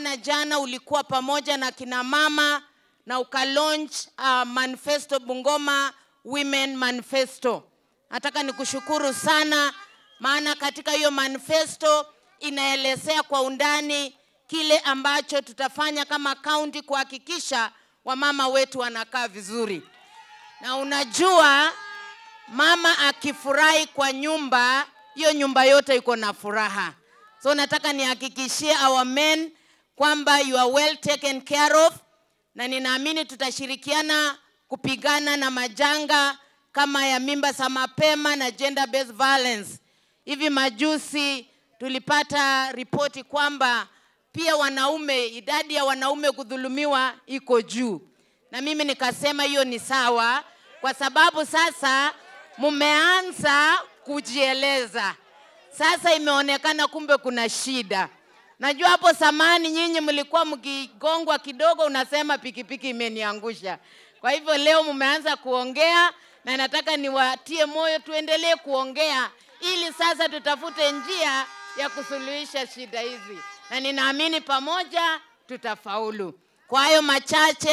Na jana ulikuwa pamoja na kina mama na uka launch uh, manifesto Bungoma Women Manifesto. Nataka nikushukuru sana, maana katika hiyo manifesto inaelezea kwa undani kile ambacho tutafanya kama kaunti kuhakikisha wamama wetu wanakaa vizuri. Na unajua mama akifurahi kwa nyumba, hiyo nyumba yote iko na furaha. So nataka nihakikishie our men kwamba you are well taken care of, na ninaamini tutashirikiana kupigana na majanga kama ya mimba za mapema na gender based violence. Hivi majuzi tulipata ripoti kwamba pia wanaume, idadi ya wanaume kudhulumiwa iko juu, na mimi nikasema hiyo ni sawa, kwa sababu sasa mumeanza kujieleza. Sasa imeonekana kumbe kuna shida. Najua hapo samani nyinyi mlikuwa mkigongwa kidogo, unasema pikipiki imeniangusha. Kwa hivyo leo mmeanza kuongea, na nataka niwatie moyo, tuendelee kuongea ili sasa tutafute njia ya kusuluhisha shida hizi, na ninaamini pamoja tutafaulu. Kwa hayo machache